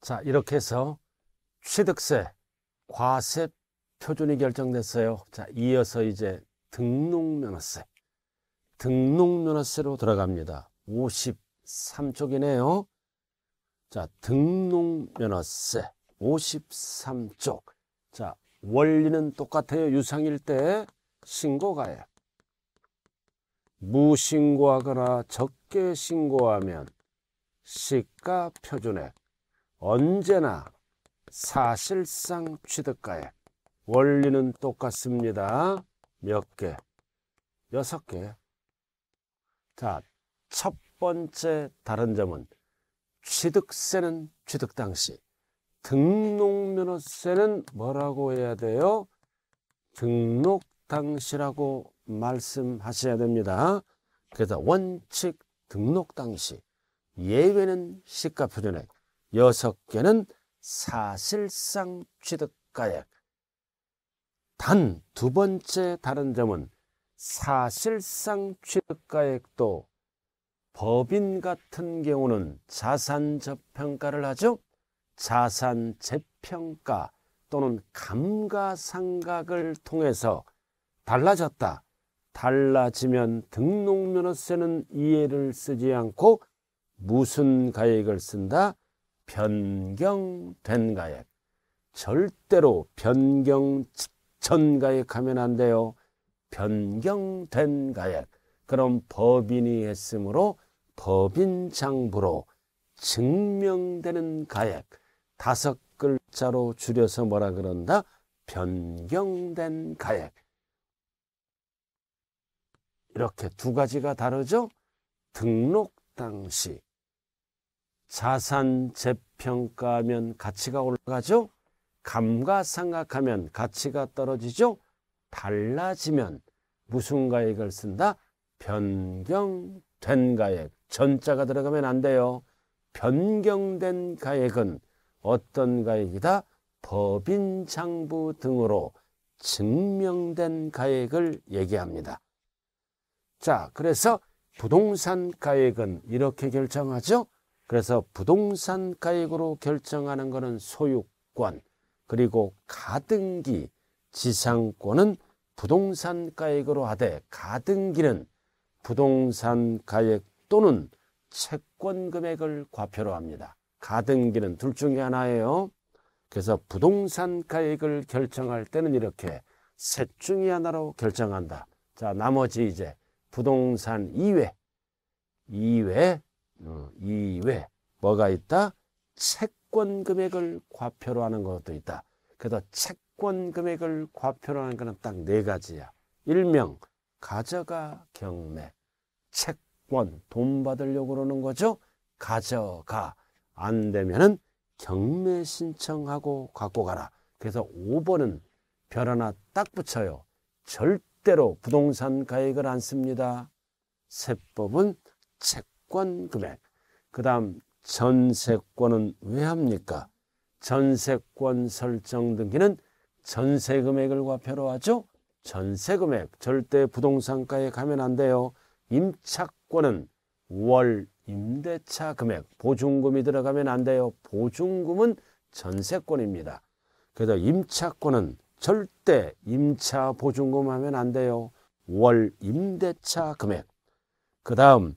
자, 이렇게 해서 취득세, 과세 표준이 결정됐어요. 자, 이어서 이제 등록면허세. 등록면허세로 들어갑니다. 53쪽이네요. 자, 등록면허세 53쪽. 자, 원리는 똑같아요. 유상일 때 신고가액. 무신고하거나 적게 신고하면 시가 표준액. 언제나 사실상 취득가액 원리는 똑같습니다. 몇 개? 여섯 개. 자, 첫 번째 다른 점은 취득세는 취득 당시 등록면허세는 뭐라고 해야 돼요? 등록 당시라고 말씀하셔야 됩니다. 그래서 원칙 등록 당시 예외는 시가표준액 여섯 개는 사실상 취득가액. 단 두 번째 다른 점은 사실상 취득가액도 법인 같은 경우는 자산 저평가를 하죠. 자산 재평가 또는 감가상각을 통해서 달라졌다. 달라지면 등록면허세는 이해를 쓰지 않고 무슨 가액을 쓴다? 변경된 가액. 절대로 변경 전 가액하면 안 돼요. 변경된 가액. 그럼 법인이 했으므로 법인 장부로 증명되는 가액. 다섯 글자로 줄여서 뭐라 그런다? 변경된 가액. 이렇게 두 가지가 다르죠? 등록 당시 자산 재평가하면 가치가 올라가죠. 감가상각하면 가치가 떨어지죠. 달라지면 무슨 가액을 쓴다? 변경된 가액. 전자가 들어가면 안 돼요. 변경된 가액은 어떤 가액이다? 법인 장부 등으로 증명된 가액을 얘기합니다. 자, 그래서 부동산 가액은 이렇게 결정하죠. 그래서 부동산 가액으로 결정하는 것은 소유권 그리고 가등기 지상권은 부동산 가액으로 하되 가등기는 부동산 가액 또는 채권 금액을 과표로 합니다. 가등기는 둘 중에 하나예요. 그래서 부동산 가액을 결정할 때는 이렇게 셋 중에 하나로 결정한다. 자, 나머지 이제 부동산 이외, 이외 어, 이외 뭐가 있다? 채권 금액을 과표로 하는 것도 있다. 그래서 채권 금액을 과표로 하는 것은 딱네 가지야. 일명 가져가 경매, 채권 돈 받으려고 그러는 거죠. 가져가 안 되면은 경매 신청하고 갖고 가라. 그래서 5번은 별 하나 딱 붙여요. 절대로 부동산 가액을 안 씁니다. 세법은 채권 채권 금액. 그 다음 전세권은 왜 합니까? 전세권 설정 등기는 전세 금액을 과표로 하죠. 전세 금액 절대 부동산가에 가면 안 돼요. 임차권은 월 임대차 금액 보증금이 들어가면 안 돼요. 보증금은 전세권입니다. 그래서 임차권은 절대 임차 보증금 하면 안 돼요. 월 임대차 금액. 그 다음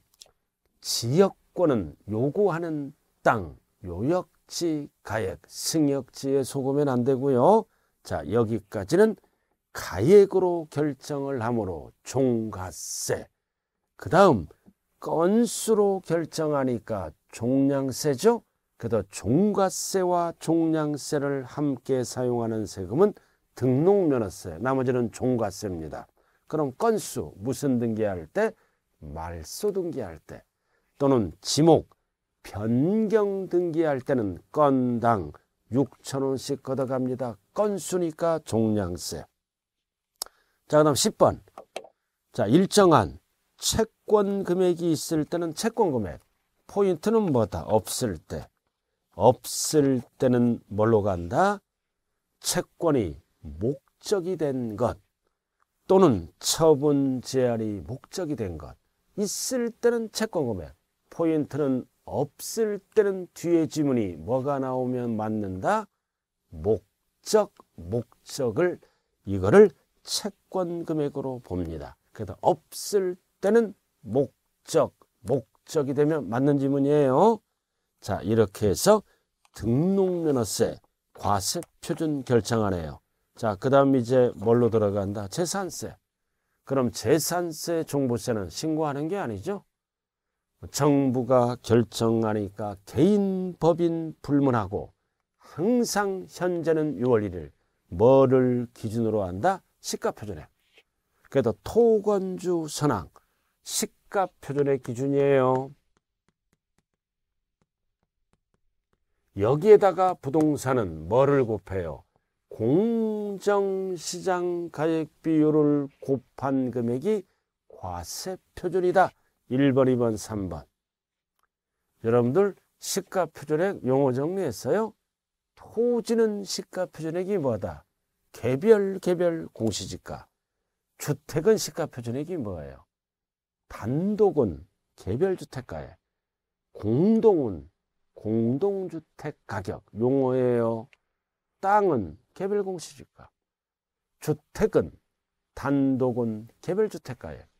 지역권은 요구하는 땅, 요역지 가액, 승역지에 속으면 안 되고요. 자, 여기까지는 가액으로 결정을 함으로 종가세. 그 다음 건수로 결정하니까 종량세죠. 그래서 종가세와 종량세를 함께 사용하는 세금은 등록면허세, 나머지는 종가세입니다. 그럼 건수, 무슨 등기할 때? 말소 등기할 때 또는 지목, 변경 등기할 때는 건당 6천원씩 걷어갑니다. 건수니까 종량세. 자, 그 다음 10번. 자, 일정한 채권 금액이 있을 때는 채권 금액. 포인트는 뭐다? 없을 때. 없을 때는 뭘로 간다? 채권이 목적이 된 것. 또는 처분 제한이 목적이 된 것. 있을 때는 채권 금액. 포인트는 없을 때는 뒤에 지문이 뭐가 나오면 맞는다? 목적, 목적을 이거를 채권 금액으로 봅니다. 그래서 없을 때는 목적, 목적이 되면 맞는 지문이에요. 자, 이렇게 해서 등록면허세 과세 표준 결정하네요. 자, 그 다음 이제 뭘로 들어간다? 재산세. 그럼 재산세, 종부세는 신고하는 게 아니죠? 정부가 결정하니까 개인 법인 불문하고 항상 현재는 6월 1일 뭐를 기준으로 한다? 시가표준액. 그래도 토건주 선항 시가표준액 기준이에요. 여기에다가 부동산은 뭐를 곱해요? 공정시장 가액 비율을 곱한 금액이 과세 표준이다. 1번, 2번, 3번. 여러분들 시가표준액 용어 정리했어요? 토지는 시가표준액이 뭐다? 개별 개별 공시지가. 주택은 시가표준액이 뭐예요? 단독은 개별주택가에 공동은 공동주택 가격 용어예요. 땅은 개별공시지가 주택은 단독은 개별주택가액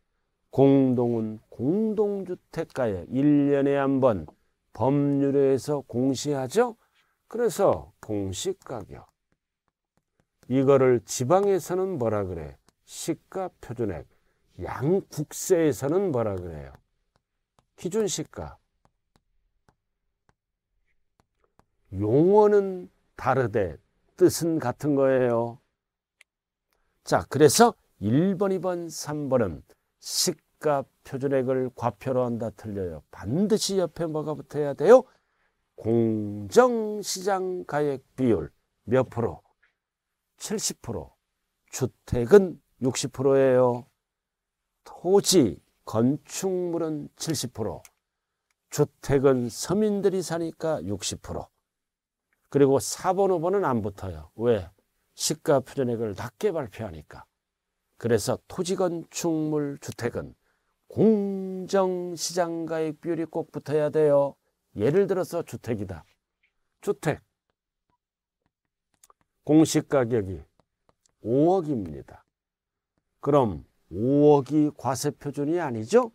공동은 공동주택가에 1년에 한 번 법률에 해서 공시하죠. 그래서 공시가격. 이거를 지방에서는 뭐라 그래? 시가표준액. 양국세에서는 뭐라 그래요? 기준시가. 용어는 다르대 뜻은 같은 거예요. 자, 그래서 1번, 2번, 3번은 시가. 시가 그러니까 표준액을 과표로 한다 틀려요. 반드시 옆에 뭐가 붙어야 돼요? 공정시장 가액 비율 몇 프로? 70% 주택은 60%예요. 토지, 건축물은 70% 주택은 서민들이 사니까 60% 그리고 4번, 5번은 안 붙어요. 왜? 시가표준액을 낮게 발표하니까. 그래서 토지건축물 주택은 공정시장가액 비율이 꼭 붙어야 돼요. 예를 들어서 주택이다. 주택. 공시가격이 5억입니다. 그럼 5억이 과세 표준이 아니죠?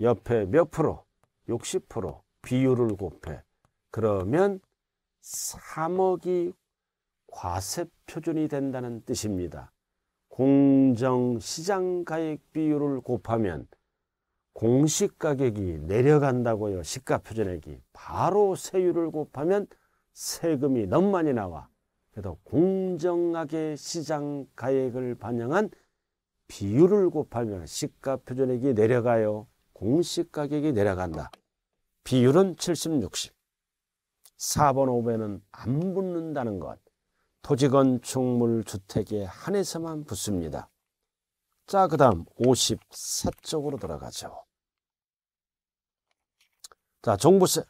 옆에 몇 프로? 60% 비율을 곱해. 그러면 3억이 과세 표준이 된다는 뜻입니다. 공정시장가액 비율을 곱하면 공식 가격이 내려간다고요. 시가 표준액이 바로 세율을 곱하면 세금이 너무 많이 나와. 그래서 공정하게 시장 가액을 반영한 비율을 곱하면 시가 표준액이 내려가요. 공식 가격이 내려간다. 비율은 70, 60. 4번 5배는 안 붙는다는 것. 토지 건축물 주택에 한해서만 붙습니다. 자, 그 다음 54쪽으로 들어가죠 자, 종부세.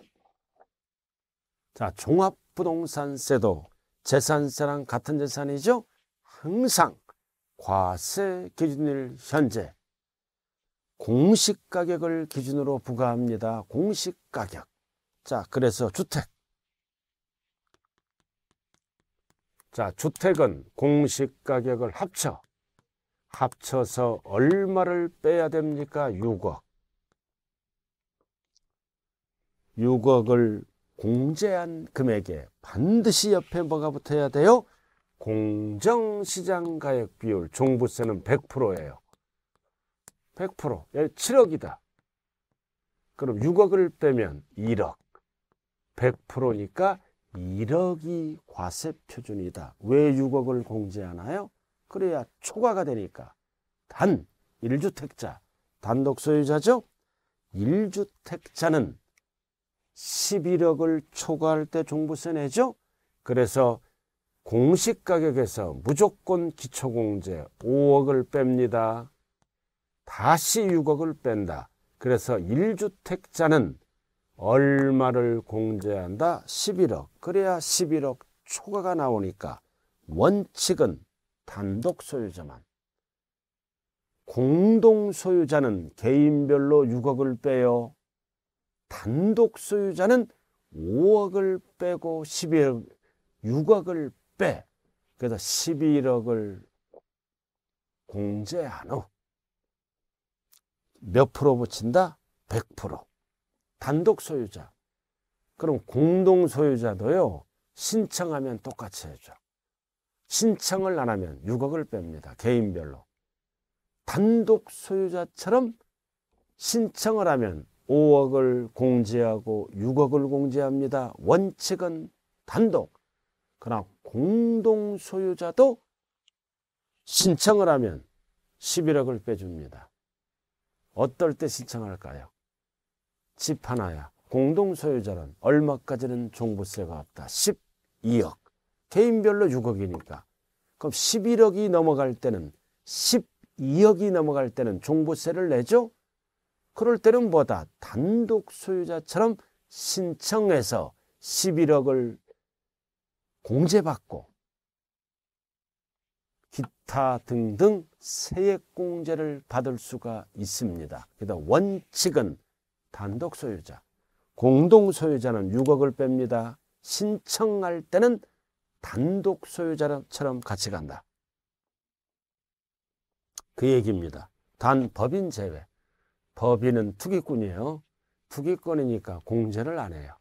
자, 종합부동산세도 재산세랑 같은 재산이죠? 항상 과세 기준일 현재 공시가격을 기준으로 부과합니다. 공시가격. 자, 그래서 주택. 자, 주택은 공시가격을 합쳐. 합쳐서 얼마를 빼야 됩니까? 6억. 6억을 공제한 금액에 반드시 옆에 뭐가 붙어야 돼요? 공정시장 가액 비율 종부세는 100%예요. 100% 7억이다. 그럼 6억을 빼면 1억 100%니까 1억이 과세 표준이다. 왜 6억을 공제하나요? 그래야 초과가 되니까. 단 1주택자, 단독 소유자죠? 1주택자는 11억을 초과할 때 종부세 내죠. 그래서 공시 가격에서 무조건 기초공제 5억을 뺍니다. 다시 6억을 뺀다. 그래서 1주택자는 얼마를 공제한다? 11억. 그래야 11억 초과가 나오니까 원칙은 단독 소유자만. 공동 소유자는 개인별로 6억을 빼요. 단독 소유자는 5억을 빼고 11억, 6억을 빼. 그래서 11억을 공제한 후 몇 프로 붙인다? 100%. 단독 소유자. 그럼 공동 소유자도요. 신청하면 똑같이 해줘. 신청을 안 하면 6억을 뺍니다. 개인별로. 단독 소유자처럼 신청을 하면 5억을 공제하고 6억을 공제합니다. 원칙은 단독. 그러나 공동 소유자도 신청을 하면 11억을 빼줍니다. 어떨 때 신청할까요? 집 하나야. 공동 소유자는 얼마까지는 종부세가 없다. 12억. 개인별로 6억이니까. 그럼 11억이 넘어갈 때는 12억이 넘어갈 때는 종부세를 내죠? 그럴 때는 뭐다 단독 소유자처럼 신청해서 11억을 공제받고 기타 등등 세액공제를 받을 수가 있습니다. 그래서 원칙은 단독 소유자, 공동 소유자는 6억을 뺍니다. 신청할 때는 단독 소유자처럼 같이 간다. 그 얘기입니다. 단 법인 제외. 법인은 투기꾼이에요. 투기꾼이니까 공제를 안 해요.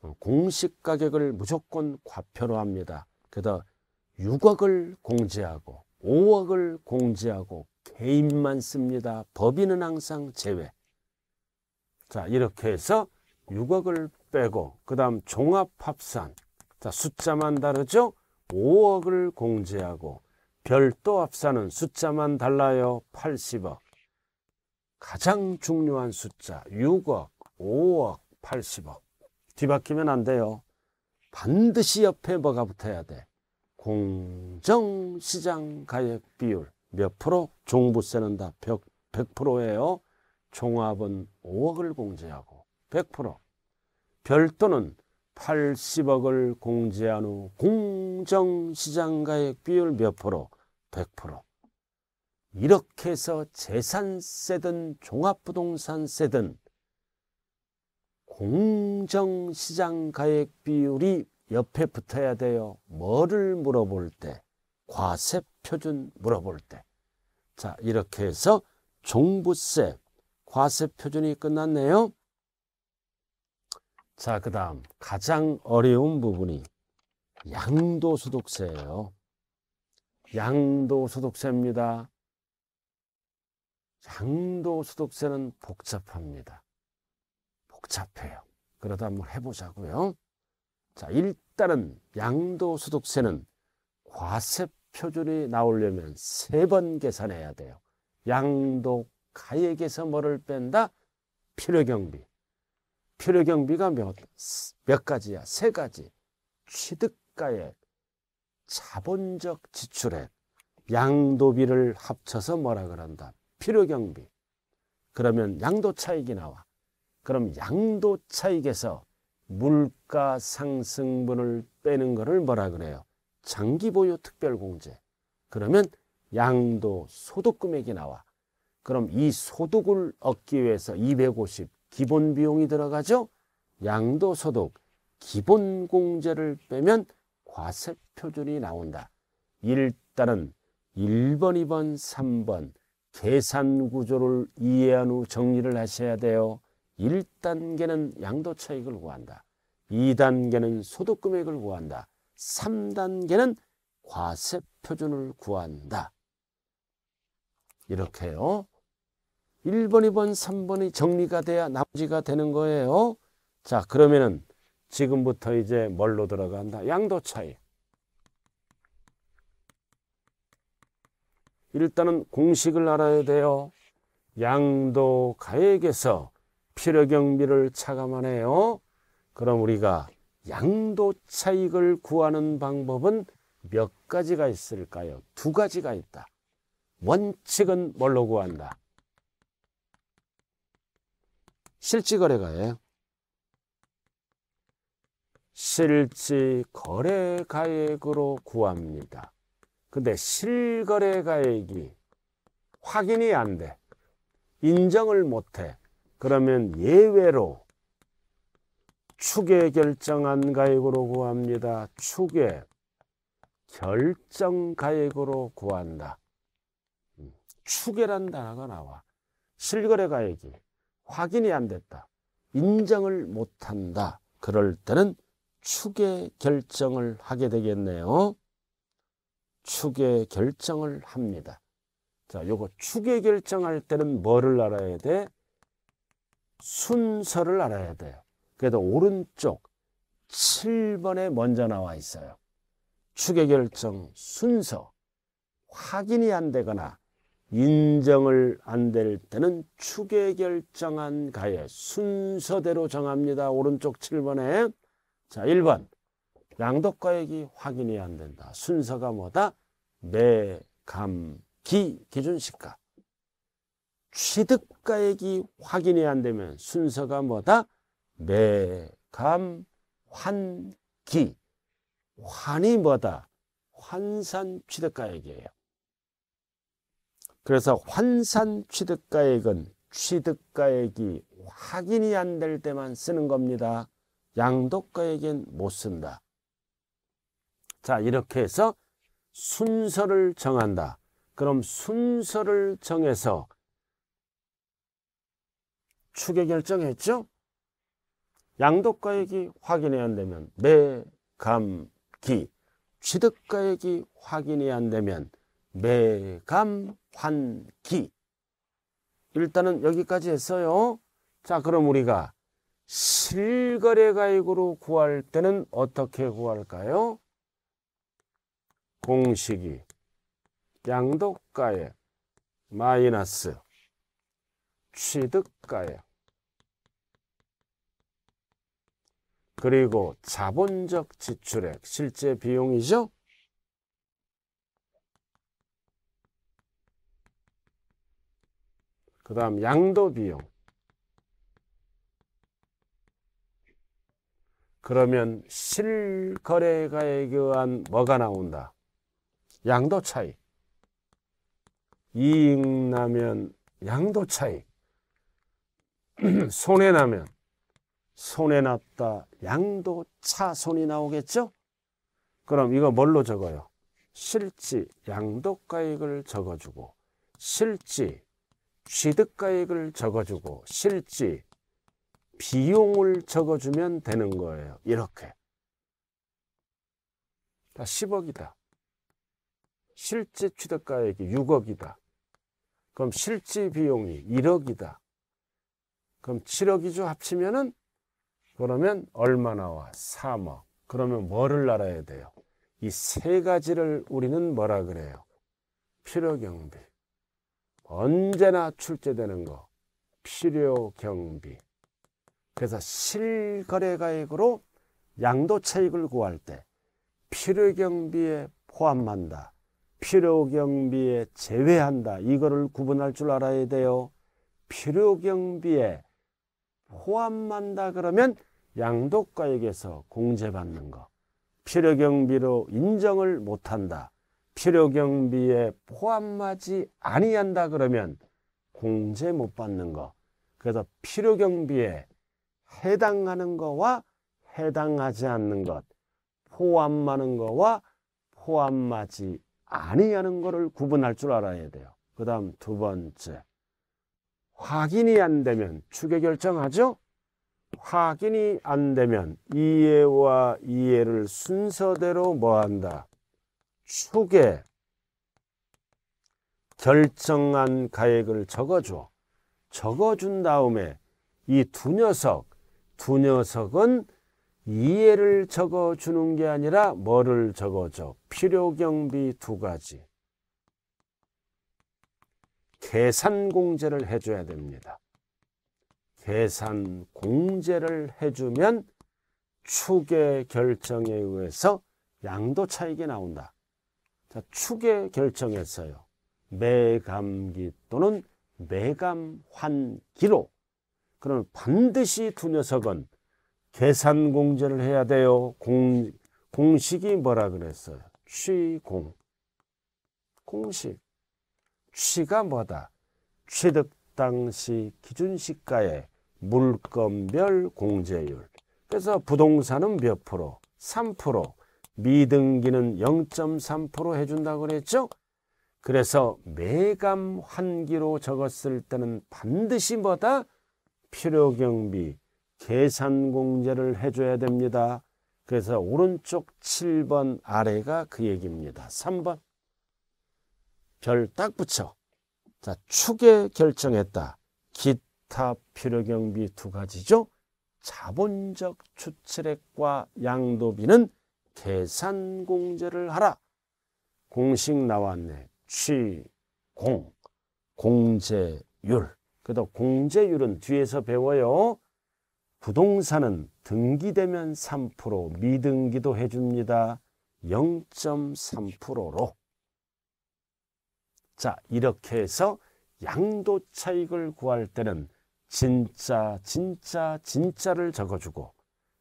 어, 공식 가격을 무조건 과표로 합니다. 그다 6억을 공제하고 5억을 공제하고 개인만 씁니다. 법인은 항상 제외. 자 이렇게 해서 6억을 빼고 그 다음 종합합산 자 숫자만 다르죠? 5억을 공제하고 별도 합산은 숫자만 달라요. 80억 가장 중요한 숫자 6억, 5억, 80억. 뒤바뀌면 안 돼요. 반드시 옆에 뭐가 붙어야 돼. 공정시장 가액 비율 몇 프로? 종부세는 다 100, 100%예요. 종합은 5억을 공제하고 100%. 별도는 80억을 공제한 후 공정시장 가액 비율 몇 프로? 100%. 이렇게 해서 재산세든 종합부동산세든 공정시장 가액 비율이 옆에 붙어야 돼요. 뭐를 물어볼 때? 과세 표준 물어볼 때. 자, 이렇게 해서 종부세, 과세 표준이 끝났네요. 자, 그 다음 가장 어려운 부분이 양도소득세예요. 양도소득세입니다. 장도 소득세는 복잡합니다. 복잡해요. 그러다 한번 해보자고요. 자, 일단은 양도 소득세는 과세 표준이 나오려면 세 번 계산해야 돼요. 양도 가액에서 뭐를 뺀다? 필요경비. 필요경비가 몇, 몇 가지야? 세 가지. 취득가액, 자본적 지출액, 양도비를 합쳐서 뭐라 그런다? 필요 경비. 그러면 양도 차익이 나와. 그럼 양도 차익에서 물가 상승분을 빼는 것을 뭐라 그래요? 장기 보유 특별 공제. 그러면 양도 소득 금액이 나와. 그럼 이 소득을 얻기 위해서 250 기본 비용이 들어가죠. 양도 소득 기본 공제를 빼면 과세 표준이 나온다. 일단은 1번, 2번, 3번 계산 구조를 이해한 후 정리를 하셔야 돼요. 1단계는 양도 차익을 구한다. 2단계는 소득 금액을 구한다. 3단계는 과세 표준을 구한다. 이렇게요. 1번, 2번, 3번이 정리가 돼야 나머지가 되는 거예요. 자, 그러면은 지금부터 이제 뭘로 들어간다? 양도 차익. 일단은 공식을 알아야 돼요. 양도 가액에서 필요 경비를 차감하네요. 그럼 우리가 양도 차익을 구하는 방법은 몇 가지가 있을까요? 두 가지가 있다. 원칙은 뭘로 구한다? 실지거래가예요. 실지거래가액으로 구합니다. 근데 실거래 가액이 확인이 안 돼. 인정을 못 해. 그러면 예외로 추계 결정한 가액으로 구합니다. 추계 결정 가액으로 구한다. 음, 추계란 단어가 나와. 실거래 가액이 확인이 안 됐다. 인정을 못한다. 그럴 때는 추계 결정을 하게 되겠네요. 축의 결정을 합니다. 자, 요거 축의 결정할 때는 뭐를 알아야 돼? 순서를 알아야 돼요. 그래도 오른쪽 7번에 먼저 나와 있어요. 축의 결정 순서 확인이 안 되거나 인정을 안 될 때는 축의 결정한 가에 순서대로 정합니다. 오른쪽 7번에 자 1번 양도가액이 확인이 안 된다. 순서가 뭐다? 매, 감, 기, 기준식과. 취득가액이 확인이 안 되면 순서가 뭐다? 매, 감, 환, 기. 환이 뭐다? 환산 취득가액이에요. 그래서 환산 취득가액은 취득가액이 확인이 안 될 때만 쓰는 겁니다. 양도가액엔 못 쓴다. 자 이렇게 해서 순서를 정한다. 그럼 순서를 정해서 추계 결정했죠? 양도가액이 확인이 안 되면 매감기 취득가액이 확인이 안 되면 매감환기 일단은 여기까지 했어요. 자 그럼 우리가 실거래가액으로 구할 때는 어떻게 구할까요? 공식이 양도가에 마이너스 취득가에 그리고 자본적 지출액 실제 비용이죠. 그 다음 양도 비용 그러면 실거래가에 의한 뭐가 나온다? 양도 차익. 이익 나면 양도 차익. 손해 나면 손해 났다 양도 차손이 나오겠죠? 그럼 이거 뭘로 적어요? 실지 양도가액을 적어주고 실지 취득가액을 적어주고 실지 비용을 적어주면 되는 거예요. 이렇게. 10억이다. 실제 취득가액이 6억이다. 그럼 실제 비용이 1억이다. 그럼 7억이죠. 합치면은 그러면 얼마 나와? 3억. 그러면 뭐를 알아야 돼요? 이 세 가지를 우리는 뭐라 그래요? 필요 경비. 언제나 출제되는 거. 필요 경비. 그래서 실거래 가액으로 양도 차익을 구할 때 필요 경비에 포함한다. 필요 경비에 제외한다. 이거를 구분할 줄 알아야 돼요. 필요 경비에 포함한다 그러면 양도가액에서 공제받는 거. 필요 경비로 인정을 못 한다. 필요 경비에 포함하지 아니한다 그러면 공제 못 받는 거. 그래서 필요 경비에 해당하는 거와 해당하지 않는 것, 포함하는 거와 포함하지 아니냐는 것을 구분할 줄 알아야 돼요. 그 다음 두 번째. 확인이 안 되면 추계 결정하죠? 확인이 안 되면 이해와 이해를 순서대로 뭐 한다? 추계 결정한 가액을 적어줘. 적어준 다음에 이 두 녀석, 두 녀석은 이해를 적어 주는 게 아니라 뭐를 적어줘? 필요 경비 두 가지. 계산 공제를 해줘야 됩니다. 계산 공제를 해주면 축의 결정에 의해서 양도 차익이 나온다. 자, 축의 결정했어요. 매감기 또는 매감환기로. 그러면 반드시 두 녀석은 계산 공제를 해야 돼요. 공, 공식이 뭐라 그랬어요? 취공. 공식. 취가 뭐다? 취득 당시 기준시가의 물건별 공제율. 그래서 부동산은 몇 프로? 3%. 미등기는 0.3% 해준다고 그랬죠? 그래서 매감 환기로 적었을 때는 반드시 뭐다? 필요경비 계산 공제를 해줘야 됩니다. 그래서 오른쪽 7번 아래가 그 얘기입니다. 3번 별 딱 붙여. 자, 축에 결정했다. 기타 필요 경비 두 가지죠. 자본적 추출액과 양도비는 계산 공제를 하라. 공식 나왔네. 취, 공, 공제율. 그래도 공제율은 뒤에서 배워요. 부동산은 등기되면 3% 미등기도 해줍니다. 0.3%로 자 이렇게 해서 양도 차익을 구할 때는 진짜 진짜 진짜를 적어주고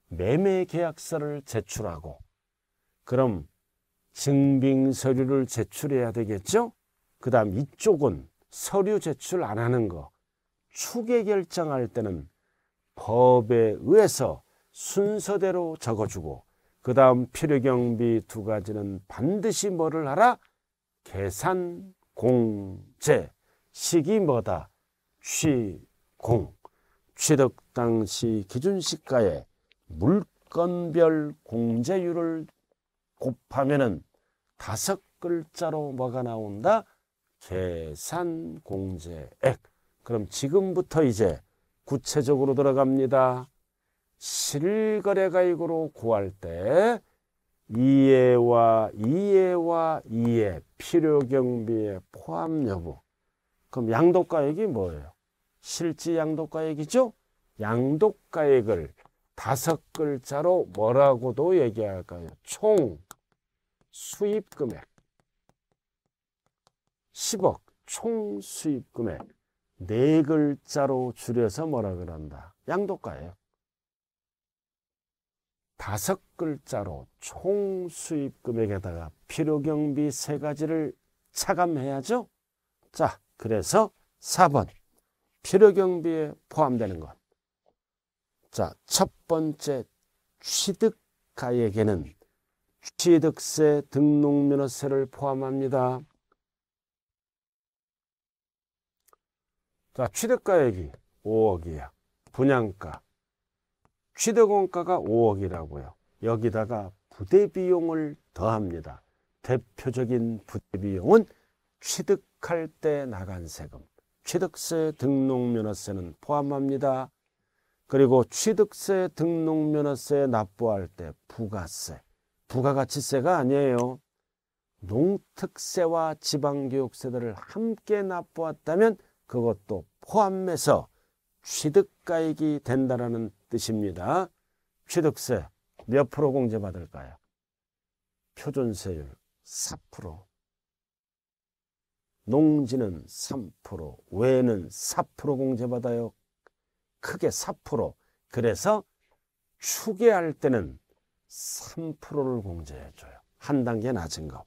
매매 계약서를 제출하고 그럼 증빙 서류를 제출해야 되겠죠? 그 다음 이쪽은 서류 제출 안 하는 거 추계 결정할 때는 법에 의해서 순서대로 적어주고 그 다음 필요경비 두 가지는 반드시 뭐를 하라? 계산, 공제, 시기 뭐다? 취공, 취득 당시 기준시가에 물건별 공제율을 곱하면은 다섯 글자로 뭐가 나온다? 계산 공제액. 그럼 지금부터 이제 구체적으로 들어갑니다. 실거래가액으로 구할 때 이해와 이해와 이해 필요경비에 포함 여부 그럼 양도가액이 뭐예요? 실지 양도가액이죠? 양도가액을 다섯 글자로 뭐라고도 얘기할까요? 총 수입금액 10억 총 수입금액 네 글자로 줄여서 뭐라 그런다? 양도가예요. 다섯 글자로 총 수입금액에다가 필요경비 세 가지를 차감해야죠. 자, 그래서 4번 필요경비에 포함되는 것. 자, 첫 번째 취득가액에는 취득세 등록면허세를 포함합니다. 자, 취득가액이 5억이야 분양가. 취득원가가 5억이라고요. 여기다가 부대비용을 더합니다. 대표적인 부대비용은 취득할 때 나간 세금, 취득세 등록면허세는 포함합니다. 그리고 취득세 등록면허세 납부할 때 부가세, 부가가치세가 아니에요. 농특세와 지방교육세들을 함께 납부했다면 그것도 포함해서 취득가액이 된다는 뜻입니다. 취득세 몇 프로 공제받을까요? 표준세율 4%, 농지는 3%, 외는 4% 공제받아요. 크게 4%. 그래서 추계할 때는 3%를 공제해줘요. 한 단계 낮은 거.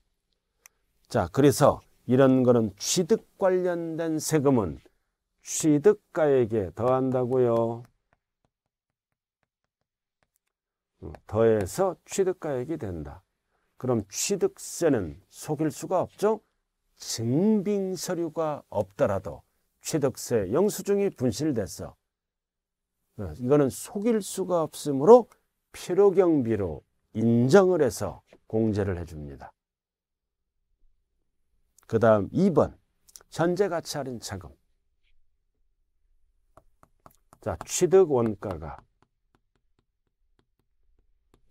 자, 그래서 이런 거는 취득 관련된 세금은 취득가에게 더한다고요. 음, 더해서 취득가액이 된다. 그럼 취득세는 속일 수가 없죠. 증빙 서류가 없더라도 취득세 영수증이 분실됐어. 어, 이거는 속일 수가 없으므로 필요경비로 인정을 해서 공제를 해줍니다. 그 다음 2번 현재 가치 할인 차금자 취득 원가가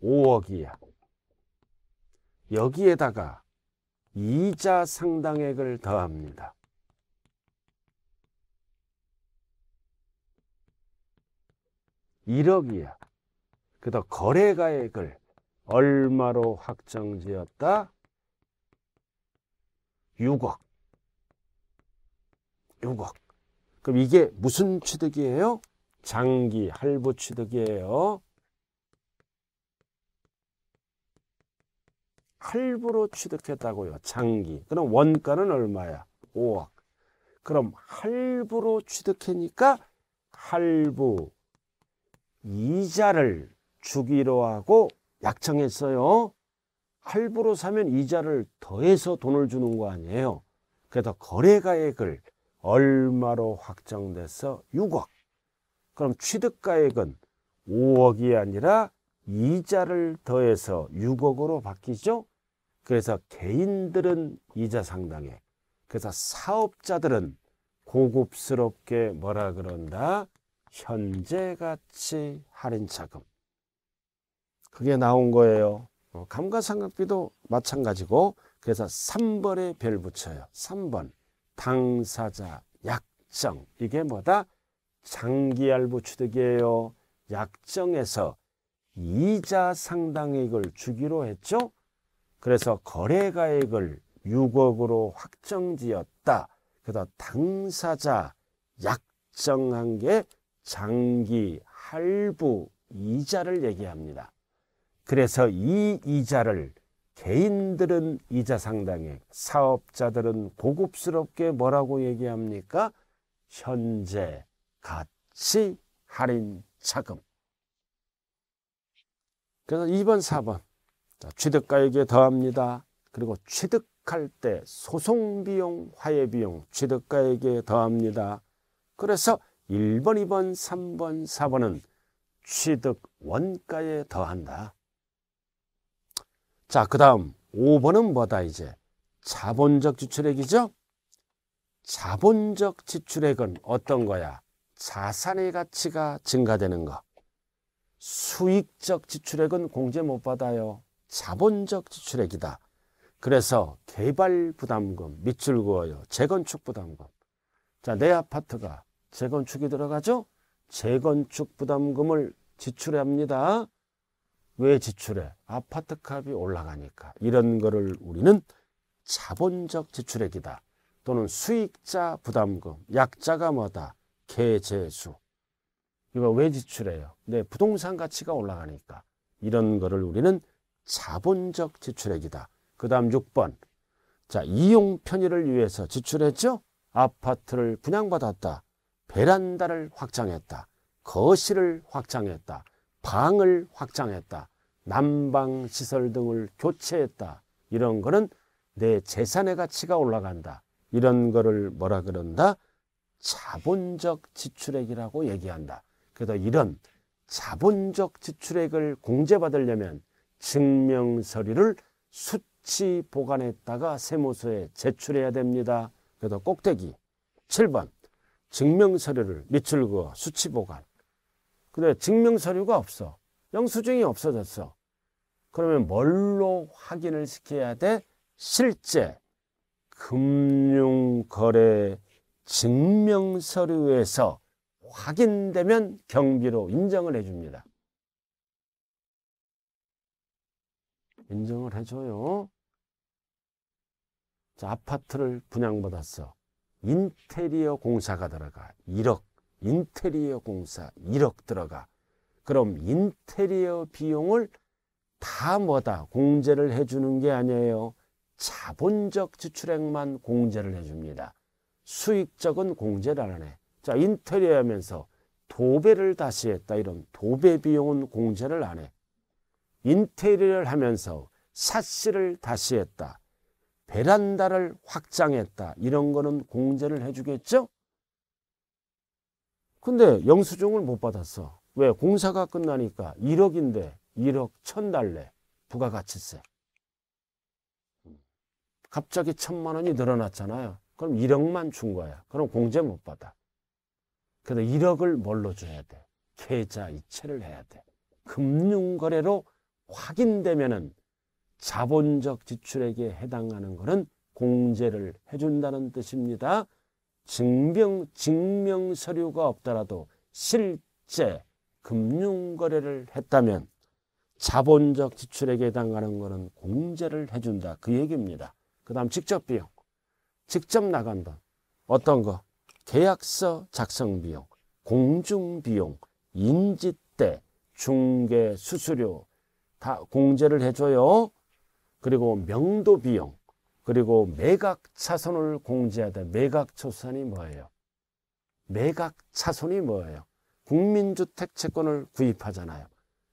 5억 이야 여기에다가 이자 상당액을 더합니다 1억이야 그다음 거래가액을 얼마로 확정지었다? 6억. 6억. 그럼 이게 무슨 취득이에요? 장기 할부 취득이에요. 할부로 취득했다고요. 장기. 그럼 원가는 얼마야? 5억. 그럼 할부로 취득하니까 할부 이자를 주기로 하고 약정했어요. 할부로 사면 이자를 더해서 돈을 주는 거 아니에요. 그래서 거래가액을 얼마로 확정돼서 6억. 그럼 취득가액은 5억이 아니라 이자를 더해서 6억으로 바뀌죠. 그래서 개인들은 이자 상당해. 그래서 사업자들은 고급스럽게 뭐라 그런다? 현재 가치 할인 차금. 그게 나온 거예요. 어, 감가상각비도 마찬가지고 그래서 3번에 별 붙여요. 3번 당사자 약정 이게 뭐다? 장기알부 취득이에요. 약정에서 이자 상당액을 주기로 했죠. 그래서 거래가액을 6억으로 확정지었다. 그래서 당사자 약정한 게 장기 할부 이자를 얘기합니다. 그래서 이 이자를 개인들은 이자 상당액, 사업자들은 고급스럽게 뭐라고 얘기합니까? 현재 가치 할인 차금. 그래서 2번, 4번. 자, 취득가액에 더합니다. 그리고 취득할 때 소송비용, 화해비용, 취득가액에 더합니다. 그래서 1번, 2번, 3번, 4번은 취득 원가에 더한다. 자, 그 다음 5번은 뭐다 이제? 자본적 지출액이죠? 자본적 지출액은 어떤 거야? 자산의 가치가 증가되는 거. 수익적 지출액은 공제 못 받아요. 자본적 지출액이다. 그래서 개발 부담금 밑줄 그어요. 재건축 부담금. 자, 내 아파트가 재건축이 들어가죠? 재건축 부담금을 지출합니다. 왜 지출해? 아파트 값이 올라가니까. 이런 거를 우리는 자본적 지출액이다. 또는 수익자 부담금, 약자가 뭐다? 개재수. 이거 왜 지출해요? 네, 부동산 가치가 올라가니까. 이런 거를 우리는 자본적 지출액이다. 그 다음 6번. 자, 이용 편의를 위해서 지출했죠? 아파트를 분양받았다. 베란다를 확장했다. 거실을 확장했다. 방을 확장했다. 난방 시설 등을 교체했다. 이런 거는 내 재산의 가치가 올라간다. 이런 거를 뭐라 그런다? 자본적 지출액이라고 얘기한다. 그래서 이런 자본적 지출액을 공제받으려면 증명서류를 수치 보관했다가 세무서에 제출해야 됩니다. 그래서 꼭대기 7번 증명서류를 밑줄 그 수치 보관 근데 증명서류가 없어. 영수증이 없어졌어. 그러면 뭘로 확인을 시켜야 돼? 실제 금융거래 증명서류에서 확인되면 경비로 인정을 해줍니다. 인정을 해줘요. 자, 아파트를 분양받았어. 인테리어 공사가 들어가. 1억. 인테리어 공사 1억 들어가. 그럼 인테리어 비용을 다 뭐다 공제를 해주는 게 아니에요. 자본적 지출액만 공제를 해줍니다. 수익적은 공제를 안 해. 자 인테리어 하면서 도배를 다시 했다 이런 도배 비용은 공제를 안 해. 인테리어를 하면서 샷시를 다시 했다. 베란다를 확장했다. 이런 거는 공제를 해주겠죠? 근데 영수증을 못 받았어. 왜? 공사가 끝나니까 1억인데 1억 천 달래. 부가가치세. 갑자기 천만 원이 늘어났잖아요. 그럼 1억만 준 거야. 그럼 공제 못 받아. 그래서 1억을 뭘로 줘야 돼? 계좌 이체를 해야 돼. 금융거래로 확인되면은 자본적 지출액에 해당하는 거는 공제를 해준다는 뜻입니다. 증명, 증명 서류가 없더라도 실제 금융거래를 했다면 자본적 지출액에 해당하는 것은 공제를 해준다. 그 얘기입니다. 그 다음 직접 비용. 직접 나간 돈. 어떤 거? 계약서 작성 비용, 공중 비용, 인지대, 중개 수수료 다 공제를 해줘요. 그리고 명도 비용, 그리고 매각 차손을 공지하다 매각 초산이 뭐예요? 매각 차손이 뭐예요? 국민주택 채권을 구입하잖아요.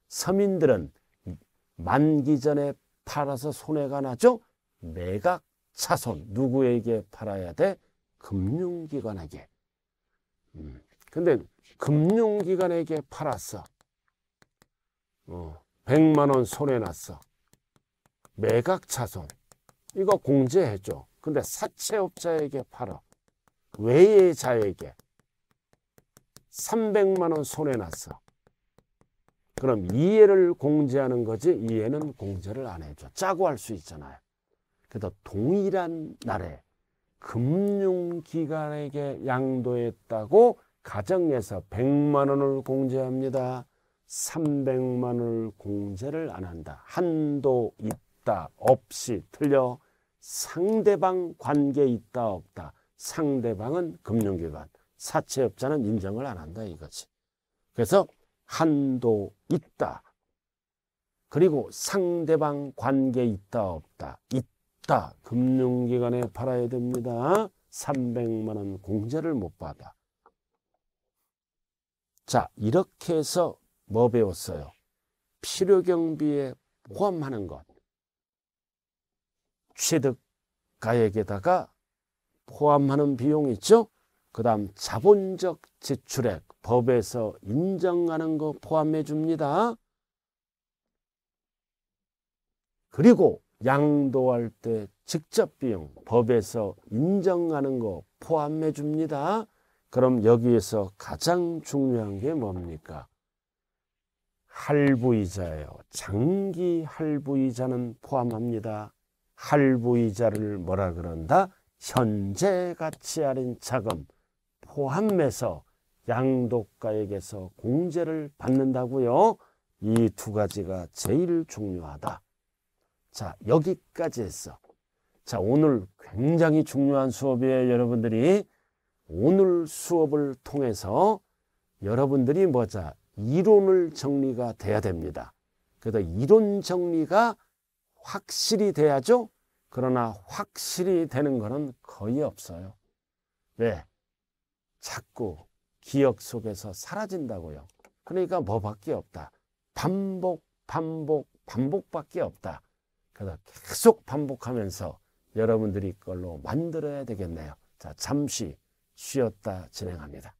서민들은 만기 전에 팔아서 손해가 나죠? 매각 차손 누구에게 팔아야 돼? 금융기관에게. 음. 근데 금융기관에게 팔았어. 어, 100만 원 손해 났어. 매각 차손. 이거 공제해줘. 근데 사채업자에게 팔아. 외예자에게 300만 원 손해났어. 그럼 이해를 공제하는 거지 이해는 공제를 안 해줘. 짜고 할 수 있잖아요. 그래서 동일한 날에 금융기관에게 양도했다고 가정에서 100만 원을 공제합니다. 300만 원을 공제를 안 한다. 한도 있다. 없이 틀려. 상대방 관계 있다 없다. 상대방은 금융기관, 사채업자는 인정을 안 한다 이거지. 그래서 한도 있다. 그리고 상대방 관계 있다 없다. 있다. 금융기관에 팔아야 됩니다. 300만 원 공제를 못 받아. 자 이렇게 해서 뭐 배웠어요? 필요경비에 포함하는 것. 취득가액에다가 포함하는 비용이 있죠. 그 다음 자본적 지출액 법에서 인정하는 거 포함해 줍니다. 그리고 양도할 때 직접 비용 법에서 인정하는 거 포함해 줍니다. 그럼 여기에서 가장 중요한 게 뭡니까? 할부이자예요. 장기 할부이자는 포함합니다. 할부이자를 뭐라 그런다? 현재 가치 아닌 자금 포함해서 양도가에게서 공제를 받는다고요. 이 두 가지가 제일 중요하다. 자 여기까지 했어. 자 오늘 굉장히 중요한 수업이에요. 여러분들이 오늘 수업을 통해서 여러분들이 뭐자 이론을 정리가 돼야 됩니다. 그래서 이론 정리가 확실히 돼야죠. 그러나 확실히 되는 것은 거의 없어요. 왜? 자꾸 기억 속에서 사라진다고요. 그러니까 뭐밖에 없다. 반복, 반복, 반복밖에 없다. 그래서 계속 반복하면서 여러분들이 걸로 만들어야 되겠네요. 자, 잠시 쉬었다 진행합니다.